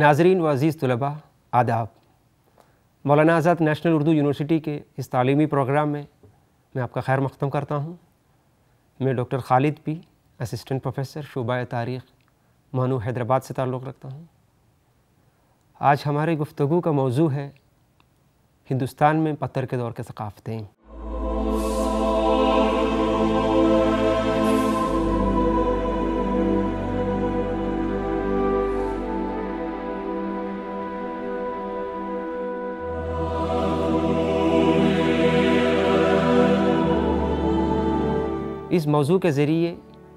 नाजरीन व अज़ीज़ तलबा आदाब मौलाना आज़ाद नेशनल उर्दू यूनिवर्सिटी के इस तालीमी प्रोग्राम में मैं आपका खैर मकदम करता हूँ मैं doctor Khalid P assistant professor शुबा तारीख़ मानू हैदराबाद से ताल्लुक़ रखता हूँ आज हमारे गुफ्तु का मौजू है हिंदुस्तान में पत्थर के दौर के सकाफ़तें इस मौजू के ज़रिए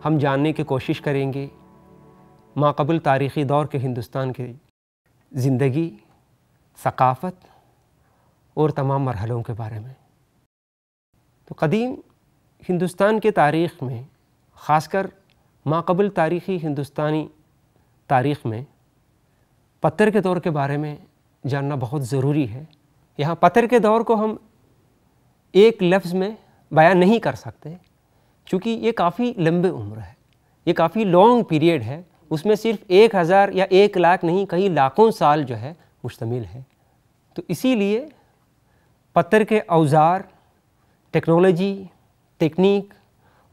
हम जानने की कोशिश करेंगे माकबुल तारीख़ी दौर के हिंदुस्तान की ज़िंदगी सकाफ़त और तमाम मरहलों के बारे में तो कदीम हिंदुस्तान के तारीख़ में ख़ासकर माकबुल तारीख़ी हिंदुस्तानी तारीख़ में पत्थर के दौर के बारे में जानना बहुत ज़रूरी है यहाँ पत्थर के दौर को हम एक लफ्ज़ में बयान नहीं कर सकते चूँकि ये काफ़ी लंबे उम्र है ये काफ़ी लॉन्ग पीरियड है उसमें सिर्फ एक हज़ार या एक लाख नहीं कई लाखों साल जो है मुश्तमिल है तो इसीलिए पत्थर के अवजार टेक्नोलॉजी टेक्निक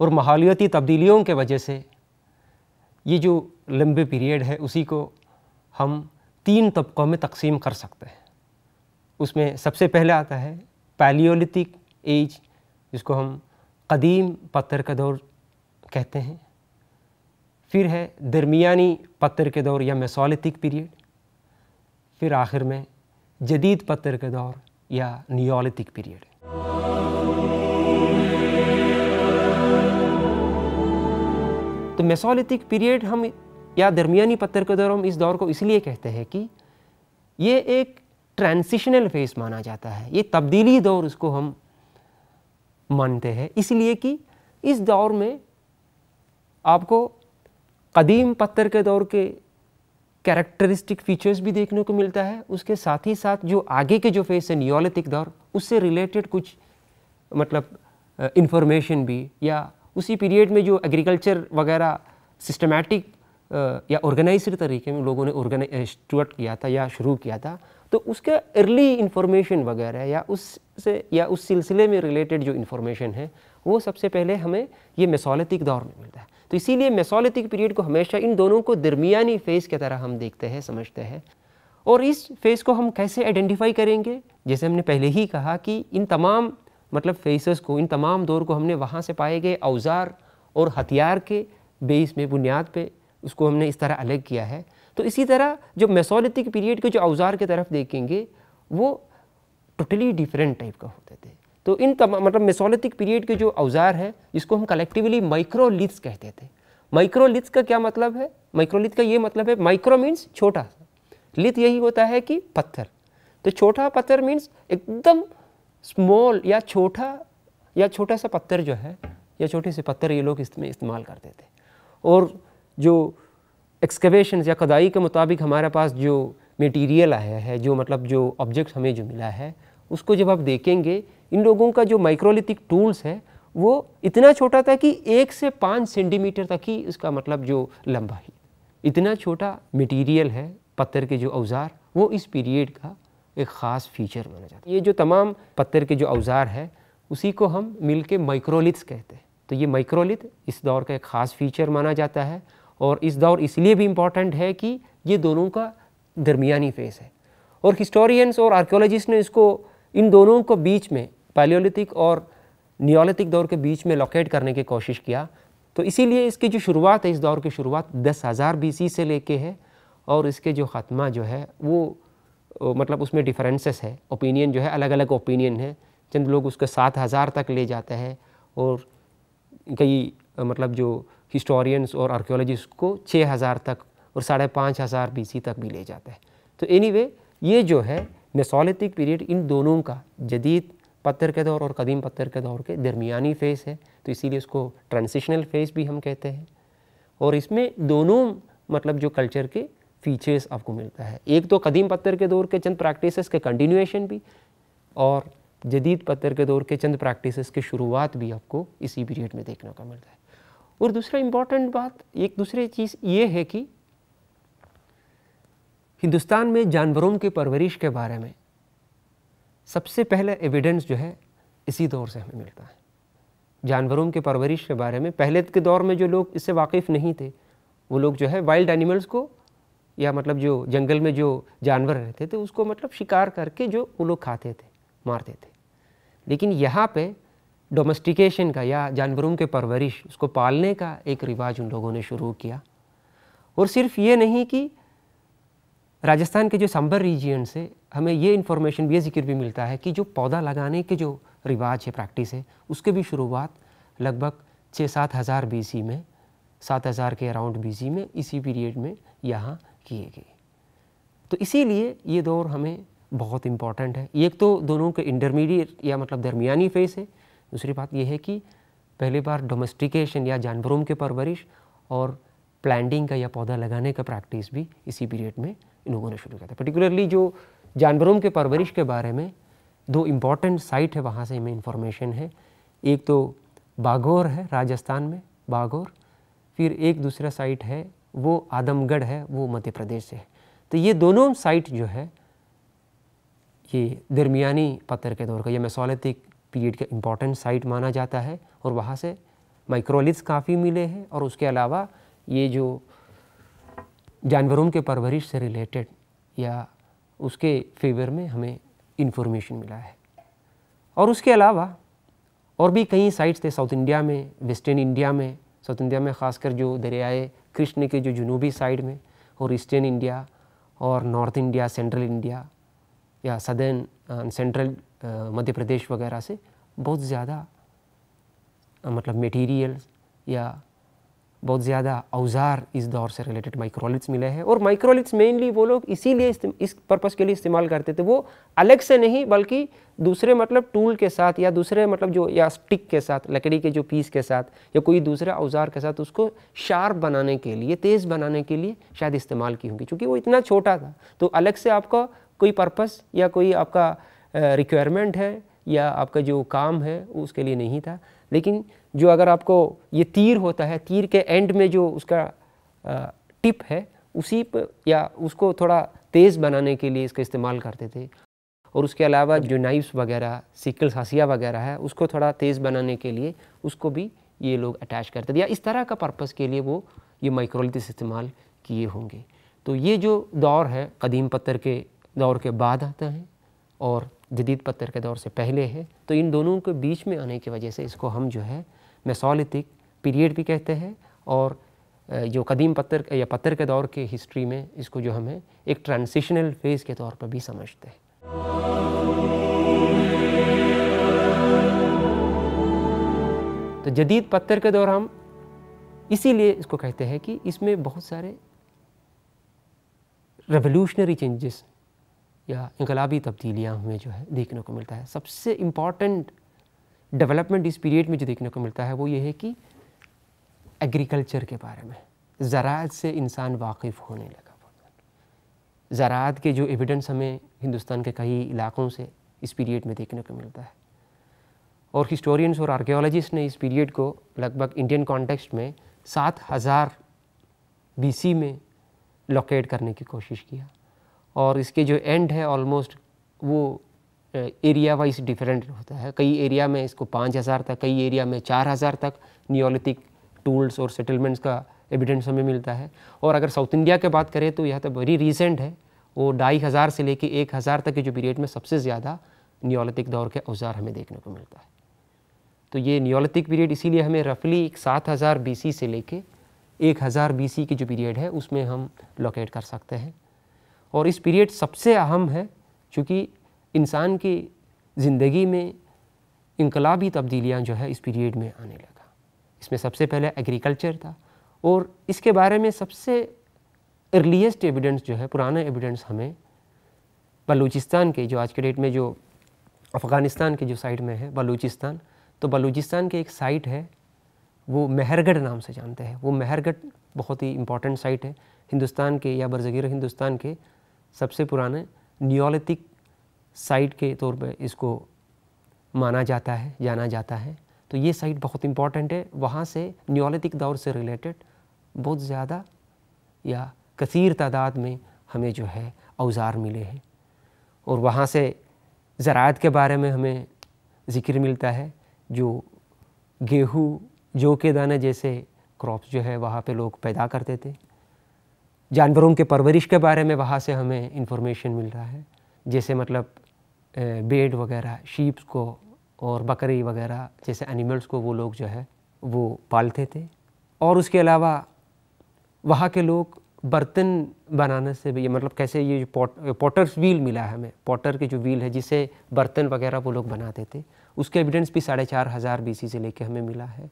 और माहौलियाती तब्दीलियों के वजह से ये जो लंबे पीरियड है उसी को हम तीन तबक़ों में तकसीम कर सकते हैं उसमें सबसे पहले आता है पैलियोलिथिक एज जिसको हम कदीम पत्थर का दौर कहते हैं फिर है दरमियानी पत्थर के दौर या मेसोलिथिक पीरियड फिर आखिर में जदीद पत्थर का दौर या नियोलिथिक पीरियड तो मेसोलिथिक पीरियड हम या दरमियानी पत्थर के दौर हम इस दौर को इसलिए कहते हैं कि ये एक ट्रांसिशनल फेस माना जाता है ये तब्दीली दौर उसको हम मानते हैं इसलिए कि इस दौर में आपको कदीम पत्थर के दौर के कैरेक्टरिस्टिक फीचर्स भी देखने को मिलता है उसके साथ ही साथ जो आगे के जो फेस है नियोलिथिक दौर उससे रिलेटेड कुछ मतलब इन्फॉर्मेशन भी या उसी पीरियड में जो एग्रीकल्चर वगैरह सिस्टमेटिक या ऑर्गेनाइज्ड तरीके में लोगों ने ऑर्गेनाइज किया था या शुरू किया था तो उसका अर्ली इन्फॉर्मेशन वगैरह या उस से या उस सिलसिले में रिलेटेड जो इन्फॉर्मेशन है वो सबसे पहले हमें ये मेसोलितिक दौर में मिलता है तो इसीलिए मेसोलितिक पीरियड को हमेशा इन दोनों को दरमियानी फेज़ की तरह हम देखते हैं समझते हैं और इस फेज़ को हम कैसे आइडेंटिफाई करेंगे जैसे हमने पहले ही कहा कि इन तमाम मतलब फेसेस को इन तमाम दौर को हमने वहाँ से पाए गए औज़ार और हथियार के बेस में बुनियाद पे उसको हमने इस तरह अलग किया है तो इसी तरह जो मेसोलिथिक पीरियड के जो औज़ार की तरफ देखेंगे वो टोटली डिफरेंट टाइप का होते थे तो इन तम मतलब मेसोलिथिक पीरियड के जो औजार हैं जिसको हम कलेक्टिवली माइक्रोलिथ्स कहते थे माइक्रोलिथ्स का क्या मतलब है माइक्रोलिथ का ये मतलब है माइक्रो मीन्स छोटा लिथ यही होता है कि पत्थर तो छोटा पत्थर मीन्स एकदम स्मॉल या छोटा या छोटा सा पत्थर जो है या छोटे से पत्थर ये लोग इसमें इस्तेमाल करते थे और जो एक्सकवेशन या कदाई के मुताबिक हमारे पास जो मटेरियल आया है जो मतलब जो ऑब्जेक्ट हमें जो मिला है उसको जब आप देखेंगे इन लोगों का जो माइक्रोलिथिक टूल्स है वो इतना छोटा था कि एक से पाँच सेंटीमीटर तक ही इसका मतलब जो लंबाई इतना छोटा मटेरियल है पत्थर के जो औज़ार वो इस पीरियड का एक ख़ास फीचर माना जाता है ये जो तमाम पत्थर के जो औज़ार है उसी को हम मिल के माइक्रोलिथ्स कहते हैं तो ये माइक्रोलिथ इस दौर का एक ख़ास फीचर माना जाता है और इस दौर इसलिए भी इम्पॉर्टेंट है कि ये दोनों का दरमिया फेस है और हिस्टोरियंस और आर्कियोलॉजिस्ट ने इसको इन दोनों को बीच में पैलियोलिथिक और नियोलिथिक दौर के बीच में लोकेट करने की कोशिश किया तो इसीलिए इसकी जो शुरुआत है इस दौर की शुरुआत दस हज़ार बी से लेके है और इसके जो ख़त्मा जो है वो मतलब उसमें डिफरेंसेस है ओपिनियन जो है अलग अलग ओपिनियन है चंद लोग उसके सात हज़ार तक ले जाते हैं और कई मतलब जो हिस्टोरियंस और आर्कियोलॉजिस्ट को छः हज़ार तक और साढ़े पाँच हज़ार बी तक भी ले जाते हैं तो एनी anyway, ये जो है मेसोलिथिक पीरियड इन दोनों का जदीद पत्थर के दौर और कदीम पत्थर के दौर के दरमियानी फ़ेज़ है तो इसीलिए उसको ट्रांसिशनल फ़ेज़ भी हम कहते हैं और इसमें दोनों मतलब जो कल्चर के फीचर्स आपको मिलता है एक तो कदीम पत्थर के दौर के चंद प्रैक्टिसेस के कंटिन्यूएशन भी और जदीद पत्थर के दौर के चंद प्रैक्टिसेस की शुरुआत भी आपको इसी पीरियड में देखने को मिलता है और दूसरा इम्पॉर्टेंट बात एक दूसरी चीज़ ये है कि हिंदुस्तान में जानवरों के परवरिश के बारे में सबसे पहले एविडेंस जो है इसी दौर से हमें मिलता है जानवरों के परवरिश के बारे में पहले के दौर में जो लोग इससे वाकिफ़ नहीं थे वो लोग जो है वाइल्ड एनिमल्स को या मतलब जो जंगल में जो जानवर रहते थे उसको मतलब शिकार करके जो वो लोग खाते थे मारते थे लेकिन यहाँ पे डोमेस्टिकेशन का या जानवरों के परवरिश उसको पालने का एक रिवाज उन लोगों ने शुरू किया और सिर्फ ये नहीं कि राजस्थान के जो सांबर रीजियन से हमें ये इन्फॉर्मेशन ये जिक्र भी मिलता है कि जो पौधा लगाने के जो रिवाज है प्रैक्टिस है उसके भी शुरुआत लगभग छः सात हज़ार बी में सात हज़ार के अराउंड बी में इसी पीरियड में यहाँ किए गए तो इसीलिए ये दौर हमें बहुत इम्पॉर्टेंट है एक तो दोनों के इंटरमीडिएट या मतलब दरमियानी फेस है दूसरी बात यह है कि पहली बार डोमेस्टिकेशन या जानवरों के परवरिश और प्लांटिंग का या पौधा लगाने का प्रैक्टिस भी इसी पीरियड में इन लोगों ने शुरू किया था पर्टिकुलरली जो जानवरों के परवरिश के बारे में दो इम्पॉर्टेंट साइट है वहाँ से हमें इन्फॉर्मेशन है एक तो बागोर है राजस्थान में बागोर फिर एक दूसरा साइट है वो आदमगढ़ है वो मध्य प्रदेश से है तो ये दोनों साइट जो है ये दरमियानी पत्थर के दौर का यह मेसोलिथिक पीरियड का इम्पॉर्टेंट साइट माना जाता है और वहाँ से माइक्रोलिथ्स काफ़ी मिले हैं और उसके अलावा ये जो जानवरों के परवरिश से रिलेटेड या उसके फेवर में हमें इन्फॉर्मेशन मिला है और उसके अलावा और भी कई साइट्स थे साउथ इंडिया में वेस्टर्न इंडिया में साउथ इंडिया में ख़ासकर जो दरियाए कृष्ण के जो जुनूबी साइड में और ईस्टर्न इंडिया और नॉर्थ इंडिया सेंट्रल इंडिया या सदर्न सेंट्रल मध्य प्रदेश वगैरह से बहुत ज़्यादा uh, मतलब मटेरियल या बहुत ज़्यादा औज़ार इस दौर से रिलेटेड माइक्रोलिट्स मिले हैं और माइक्रोलिट्स मेनली वो लोग इसीलिए इस पर्पज़ के लिए इस्तेमाल करते थे वो अलग से नहीं बल्कि दूसरे मतलब टूल के साथ या दूसरे मतलब जो या स्टिक के साथ लकड़ी के जो पीस के साथ या कोई दूसरे औज़ार के साथ उसको शार्प बनाने के लिए तेज़ बनाने के लिए शायद इस्तेमाल की होंगी क्योंकि वो इतना छोटा था तो अलग से आपका कोई पर्पज़ या कोई आपका रिक्वायरमेंट है या आपका जो काम है उसके लिए नहीं था लेकिन जो अगर आपको ये तीर होता है तीर के एंड में जो उसका टिप है उसी पर या उसको थोड़ा तेज़ बनाने के लिए इसका इस्तेमाल करते थे और उसके अलावा जो नाइफ्स वगैरह सिकल्स हसिया वगैरह है उसको थोड़ा तेज़ बनाने के लिए उसको भी ये लोग अटैच करते थे या इस तरह का पर्पज़ के लिए वो ये माइक्रोलिथिस इस्तेमाल किए होंगे तो ये जो दौर है कदीम पत्थर के दौर के बाद आता है और जदीद पत्थर के दौर से पहले है तो इन दोनों के बीच में आने की वजह से इसको हम जो है मेसोलिथिक पीरियड भी कहते हैं और जो कदीम पत्थर या पत्थर के दौर के हिस्ट्री में इसको जो हमें एक ट्रांसिशनल फेज़ के तौर पर भी समझते हैं तो जदीद पत्थर के दौर हम इसीलिए इसको कहते हैं कि इसमें बहुत सारे रेवोल्यूशनरी चेंजेस या इनकलाबी तब्दीलियाँ हमें जो है देखने को मिलता है सबसे इम्पॉर्टेंट डेवलपमेंट इस पीरियड में जो देखने को मिलता है वो ये है कि एग्रीकल्चर के बारे में ज़रात से इंसान वाकिफ़ होने लगा ज़रात के जो एविडेंस हमें हिंदुस्तान के कई इलाकों से इस पीरियड में देखने को मिलता है और हिस्टोरियंस और आर्कियोलॉजिस्ट ने इस पीरियड को लगभग इंडियन कॉन्टेक्स्ट में सात हज़ार बी में लोकेट करने की कोशिश किया और इसके जो एंड है ऑलमोस्ट वो एरिया वाइज डिफरेंट होता है कई एरिया में इसको पाँच हज़ार तक कई एरिया में चार हज़ार तक नियोलिथिक टूल्स और सेटलमेंट्स का एविडेंस हमें मिलता है और अगर साउथ इंडिया की बात करें तो यह तो वेरी रिसेंट है वो ढाई हज़ार से लेके एक हज़ार तक के जो पीरियड में सबसे ज़्यादा नियोलिथिक दौर के औजार हमें देखने को मिलता है तो ये नियोलिथिक पीरियड इसीलिए हमें रफली एक सात हज़ार बी से लेके एक हज़ार बी की जो पीरियड है उसमें हम लोकेट कर सकते हैं और इस पीरियड सबसे अहम है चूँकि इंसान की ज़िंदगी में इनकलाबी तब्दीलियाँ जो है इस पीरियड में आने लगा इसमें सबसे पहले एग्रीकल्चर था और इसके बारे में सबसे अर्लीस्ट एविडेंस जो है पुराना एविडेंस हमें बलूचिस्तान के जो आज के डेट में जो अफ़गानिस्तान के जो साइड में है बलूचिस्तान तो बलूचिस्तान के एक साइट है वो मेहरगढ़ नाम से जानते हैं वो मेहरगढ़ बहुत ही इम्पॉर्टेंट साइट है हिंदुस्तान के या बरजगीर हिंदुस्तान के सबसे पुराने न्योलितिक साइट के तौर पे इसको माना जाता है जाना जाता है तो ये साइट बहुत इम्पॉर्टेंट है वहाँ से न्योलिथिक दौर से रिलेटेड बहुत ज़्यादा या कसीर तादाद में हमें जो है औज़ार मिले हैं और वहाँ से ज़रात के बारे में हमें ज़िक्र मिलता है जो गेहूँ जो के दाने जैसे क्रॉप्स जो है वहाँ पे लोग पैदा करते थे जानवरों के परवरिश के बारे में वहाँ से हमें इंफॉर्मेशन मिल रहा है जैसे मतलब बेड वगैरह शीप्स को और बकरी वगैरह जैसे एनिमल्स को वो लोग जो है वो पालते थे और उसके अलावा वहाँ के लोग बर्तन बनाने से भी मतलब कैसे ये पॉट पॉटर्स व्हील मिला है हमें पॉटर के जो व्हील है जिसे बर्तन वगैरह वो लोग बनाते थे उसके एविडेंस भी साढ़े चार हज़ार बी से लेके हमें मिला है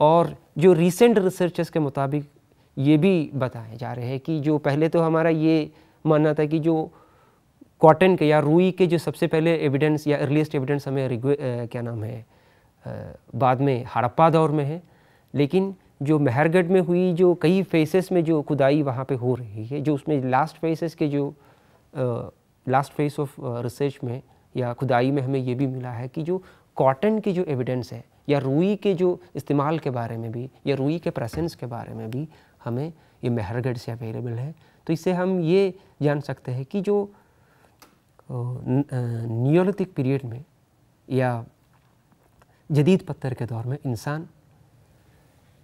और जो रिसेंट रिसर्च के मुताबिक ये भी बताए जा रहे हैं कि जो पहले तो हमारा ये मानना था कि जो कॉटन के या रुई के जो सबसे पहले एविडेंस या अर्लीस्ट एविडेंस हमें रिग्वे क्या नाम है बाद में हड़प्पा दौर में है लेकिन जो मेहरगढ़ में हुई जो कई फेसेस में जो खुदाई वहाँ पे हो रही है जो उसमें लास्ट फेसेस के जो लास्ट फेस ऑफ रिसर्च में या खुदाई में हमें ये भी मिला है कि जो कॉटन की जो एविडेंस है या रुई के जो इस्तेमाल के बारे में भी या रुई के प्रेसेंस के बारे में भी हमें ये मेहरगढ़ से अवेलेबल है तो इससे हम ये जान सकते हैं कि जो नियोलिथिक पीरियड में या जदीद पत्थर के दौर में इंसान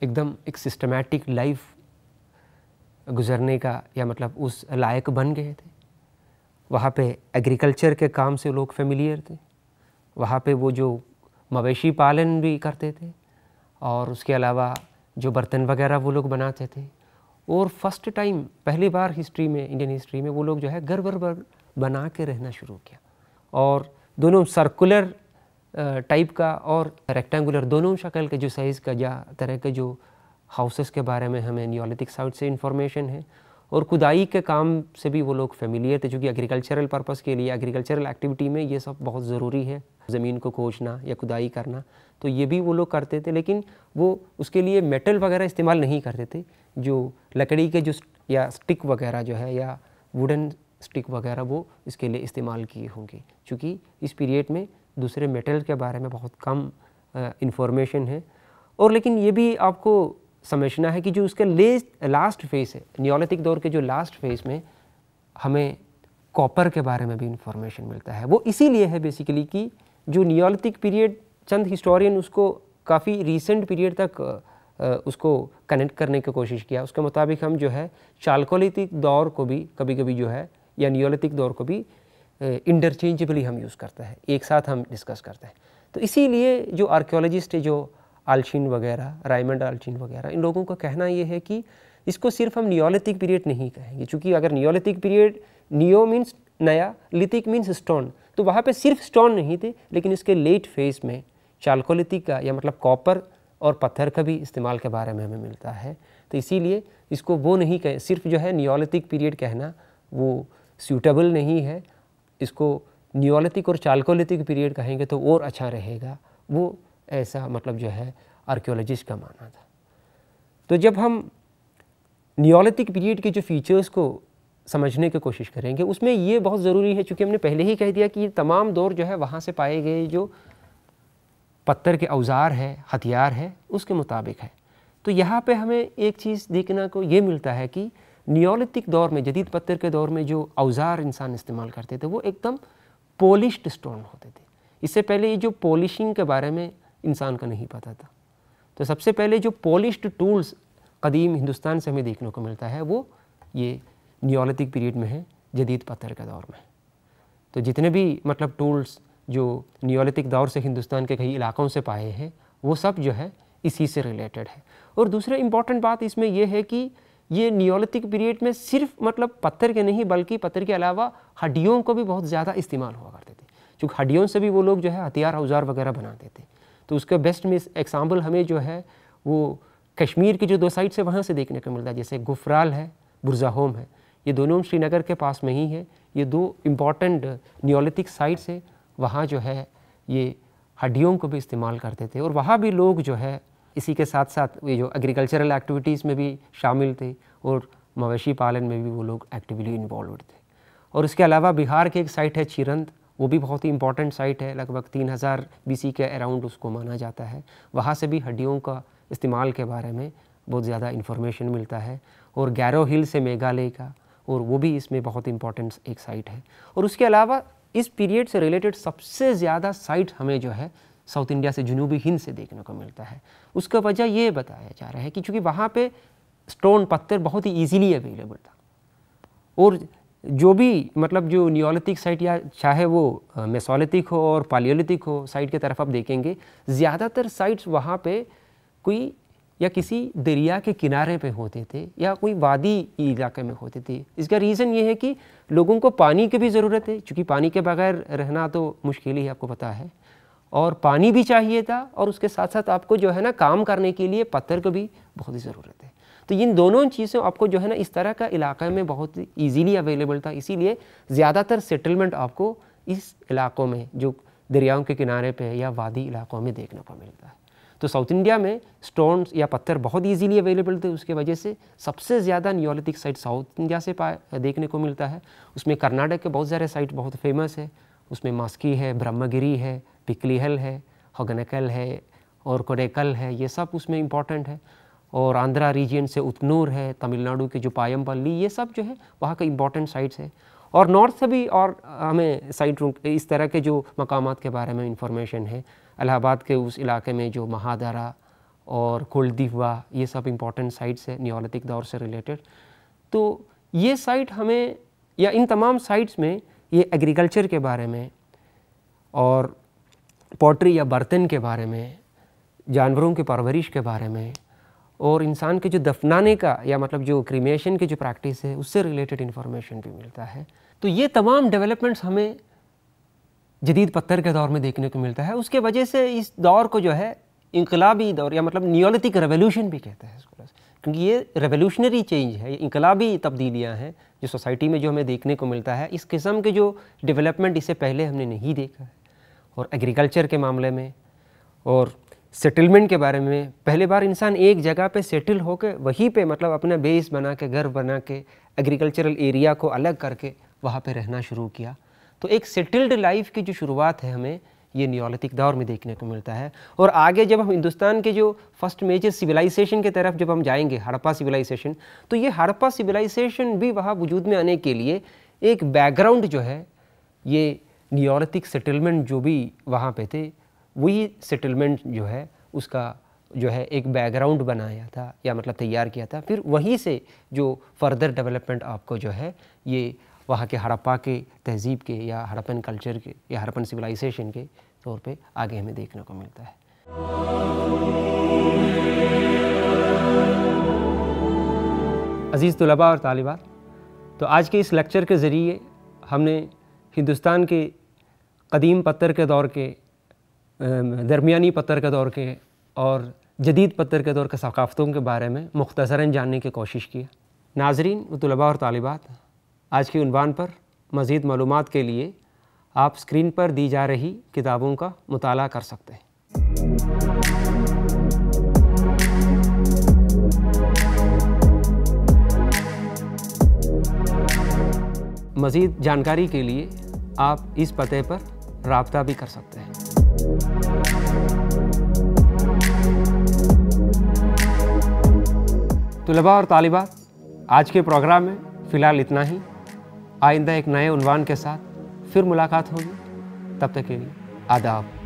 एकदम एक सिस्टमेटिक लाइफ गुजरने का या मतलब उस लायक बन गए थे वहाँ पे एग्रीकल्चर के काम से लोग फेमिलियर थे वहाँ पे वो जो मवेशी पालन भी करते थे और उसके अलावा जो बर्तन वगैरह वो लोग बनाते थे और फर्स्ट टाइम पहली बार हिस्ट्री में इंडियन हिस्ट्री में वो लोग जो है घर घर बना के रहना शुरू किया और दोनों सर्कुलर टाइप का और रेक्टेंगुलर दोनों शक्ल के जो साइज़ का या तरह के जो हाउसेस के बारे में हमें न्योलिथिक साइड से इंफॉर्मेशन है और खुदाई के काम से भी वो लोग फेमिलियर थे चूँकि एग्रीकल्चरल पर्पज़ के लिए एग्रीकल्चरल एक्टिविटी में ये सब बहुत ज़रूरी है ज़मीन को खोजना या खुदाई करना तो ये भी वो लोग करते थे लेकिन वो उसके लिए मेटल वगैरह इस्तेमाल नहीं करते थे जो लकड़ी के जो या स्टिक वगैरह जो है या वुडन स्टिक वगैरह वो इसके लिए इस्तेमाल किए होंगे क्योंकि इस पीरियड में दूसरे मेटल के बारे में बहुत कम इंफॉर्मेशन है और लेकिन ये भी आपको समझना है कि जो उसका लेस्ट लास्ट फेज है न्योलिथिक दौर के जो लास्ट फ़ेज में हमें कॉपर के बारे में भी इंफॉर्मेशन मिलता है वो इसीलिए है बेसिकली कि जो नियोलिथिक पीरियड चंद हिस्टोरियन उसको काफ़ी रीसेंट पीरियड तक उसको कनेक्ट करने की कोशिश किया उसके मुताबिक हम जो है चालकोलिथिक दौर को भी कभी कभी जो है या नियोलिथिक दौर को भी इंटरचेंजबली हम यूज़ करते हैं एक साथ हम डिस्कस करते हैं तो इसीलिए जो आर्क्योलॉजिस्ट जो आलशीन वगैरह रायमंड आलशीन वगैरह इन लोगों का कहना ये है कि इसको सिर्फ हम नियोलिथिक पीरियड नहीं कहेंगे क्योंकि अगर नियोलिथिक पीरियड नियो मीन्स नया लिथिक मीन्स स्टोन तो वहाँ पे सिर्फ स्टोन नहीं थे लेकिन इसके लेट फेज़ में चालकोलिथिक का या मतलब कॉपर और पत्थर का भी इस्तेमाल के बारे में हमें मिलता है तो इसीलिए इसको वो नहीं कहे सिर्फ जो है नियोलिथिक पीरियड कहना वो सूटेबल नहीं है इसको न्योलिथिक और चालकोलिथिक पीरियड कहेंगे तो और अच्छा रहेगा वो ऐसा मतलब जो है आर्क्योलॉजिस्ट का मानना था तो जब हम न्योलिथिक पीरियड के जो फीचर्स को समझने की कोशिश करेंगे उसमें ये बहुत ज़रूरी है चूँकि हमने पहले ही कह दिया कि ये तमाम दौर जो है वहाँ से पाए गए जो पत्थर के औजार है हथियार है उसके मुताबिक है तो यहाँ पे हमें एक चीज़ देखना को ये मिलता है कि नियोलिथिक दौर में जदीद पत्थर के दौर में जो औज़ार इंसान इस्तेमाल करते थे वो एकदम पॉलिश्ड स्टोन होते थे इससे पहले ये जो पॉलिशिंग के बारे में इंसान का नहीं पता था तो सबसे पहले जो पॉलिश्ड टूल्स कदीम हिंदुस्तान से हमें देखने को मिलता है वो ये नियोलिथिक पीरियड में है जदीद पत्थर के दौर में तो जितने भी मतलब टूल्स जो नियोलिथिक दौर से हिंदुस्तान के कई इलाकों से पाए हैं वो सब जो है इसी से रिलेटेड है और दूसरा इम्पॉर्टेंट बात इसमें यह है कि ये नियोलिथिक पीरियड में सिर्फ मतलब पत्थर के नहीं बल्कि पत्थर के अलावा हड्डियों को भी बहुत ज़्यादा इस्तेमाल हुआ करते थे क्योंकि हड्डियों से भी वो लोग जो है हथियार औजार वगैरह बनाते थे तो उसका बेस्ट में एग्जाम्पल हमें जो है वो कश्मीर की जो दो साइड से वहाँ से देखने को मिलता है जैसे गुफराल है बुरजाहोम है ये दोनों श्रीनगर के पास में ही है ये दो इम्पॉर्टेंट नियोलिथिक साइट्स है वहाँ जो है ये हड्डियों को भी इस्तेमाल करते थे और वहाँ भी लोग जो है इसी के साथ साथ ये जो एग्रीकल्चरल एक्टिविटीज़ में भी शामिल थे और मवेशी पालन में भी वो लोग एक्टिवली इन्वॉल्व थे और इसके अलावा बिहार की एक साइट है चिरंद वो भी बहुत ही इंपॉर्टेंट साइट है लगभग तीन हज़ार बी के अराउंड उसको माना जाता है वहाँ से भी हड्डियों का इस्तेमाल के बारे में बहुत ज़्यादा इन्फॉर्मेशन मिलता है और गैरो हिल से मेघालय का और वो भी इसमें बहुत इंपॉर्टेंट एक साइट है और उसके अलावा इस पीरियड से रिलेटेड सबसे ज़्यादा साइट हमें जो है साउथ इंडिया से जनूबी हिंद से देखने को मिलता है उसका वजह ये बताया जा रहा है कि चूँकि वहाँ पर स्टोन पत्थर बहुत ही ईजीली अवेलेबल था और जो भी मतलब जो न्योलिथिक साइट या चाहे वो मेसोलिथिक हो और पालियोलिथिक हो साइट की तरफ आप देखेंगे ज़्यादातर साइट्स वहाँ पे कोई या किसी दरिया के किनारे पे होते थे या कोई वादी इलाके में होते थे इसका रीज़न ये है कि लोगों को पानी की भी ज़रूरत है क्योंकि पानी के बगैर रहना तो मुश्किल ही आपको पता है और पानी भी चाहिए था और उसके साथ साथ आपको जो है ना काम करने के लिए पत्थर की भी बहुत ही ज़रूरत है तो इन दोनों चीज़ों आपको जो है ना इस तरह का इलाका में बहुत ईजीली अवेलेबल था इसीलिए ज़्यादातर सेटलमेंट आपको इस इलाकों में जो दरियाओं के किनारे पे या वादी इलाकों में देखने को मिलता है तो साउथ इंडिया में स्टोन्स या पत्थर बहुत ईजीली अवेलेबल थे उसके वजह से सबसे ज़्यादा न्योलिथिक साइट साउथ इंडिया से पाए देखने को मिलता है उसमें कर्नाटक के बहुत सारे साइट बहुत फेमस है उसमें मास्की है ब्रह्मगिरी है पिकलीहल है हगनकल है और कोडेकल है ये सब उसमें इम्पॉर्टेंट है और आंध्रा रीजन से उतनूर है तमिलनाडु के जो पायमपल्ली ये सब जो है वहाँ के इम्पॉर्टेंट साइट्स है और नॉर्थ से भी और हमें साइट इस तरह के जो मकाम के बारे में इंफॉर्मेशन है इलाहाबाद के उस इलाके में जो महादारा और कुलदीवा ये सब इम्पॉर्टेंट साइट्स है न्योलितिक दौर से रिलेटेड तो ये साइट हमें या इन तमाम साइट्स में ये एग्रीकल्चर के बारे में और पॉटरी या बर्तन के बारे में जानवरों की परवरिश के बारे में और इंसान के जो दफनाने का या मतलब जो क्रीमेशन की जो प्रैक्टिस है उससे रिलेटेड इन्फॉर्मेशन भी मिलता है तो ये तमाम डेवलपमेंट्स हमें जदीद पत्थर के दौर में देखने को मिलता है उसके वजह से इस दौर को जो है इनकलाबी दौर या मतलब न्योलिथिक रेवोल्यूशन भी कहते हैं इसको क्योंकि ये रेवोल्यूशनरी चेंज है ये इनकलाबी तब्दीलियाँ हैं जो सोसाइटी में जो हमें देखने को मिलता है इस किस्म के जो डेवलपमेंट इससे पहले हमने नहीं देखा है और एग्रीकल्चर के मामले में और सेटलमेंट के बारे में पहली बार इंसान एक जगह पे सेटल होकर वहीं पे मतलब अपना बेस बना के घर बना के एग्रीकल्चरल एरिया को अलग करके वहाँ पे रहना शुरू किया तो एक सेटल्ड लाइफ की जो शुरुआत है हमें ये न्योलिथिक दौर में देखने को मिलता है और आगे जब हम हिंदुस्तान के जो फर्स्ट मेजर सिविलाइजेशन की तरफ जब हम जाएंगे हड़प्पा सिविलाइजेशन तो ये हड़प्पा सिविलाइजेशन भी वहाँ वजूद में आने के लिए एक बैकग्राउंड जो है ये नियोलिथिक सेटलमेंट जो भी वहाँ पे थे वही सेटलमेंट जो है उसका जो है एक बैकग्राउंड बनाया था या मतलब तैयार किया था फिर वहीं से जो फर्दर डेवलपमेंट आपको जो है ये वहाँ के हड़प्पा के तहजीब के या हड़प्पन कल्चर के या हड़प्पन सिविलाइजेशन के तौर पे आगे हमें देखने को मिलता है अज़ीज़ तलबा और तालिबात तो आज के इस लेक्चर के ज़रिए हमने हिंदुस्तान के कदीम पत्थर के दौर के दरमियानी पत्थर के दौर के और जदीद पत्थर के दौर के सकाफ़तों के बारे में मुख्तसरा जानने की कोशिश की नाजरीन तलबा और तालबात आज के उनवान पर मज़ीद मालूम के लिए आप स्क्रीन पर दी जा रही किताबों का मताल कर सकते हैं मज़ीद जानकारी के लिए आप इस पते पर रबता भी कर सकते हैं तलबा और तालिबा आज के प्रोग्राम में फ़िलहाल इतना ही आइंदा एक नए उनवान के साथ फिर मुलाकात होगी तब तक के लिए आदाब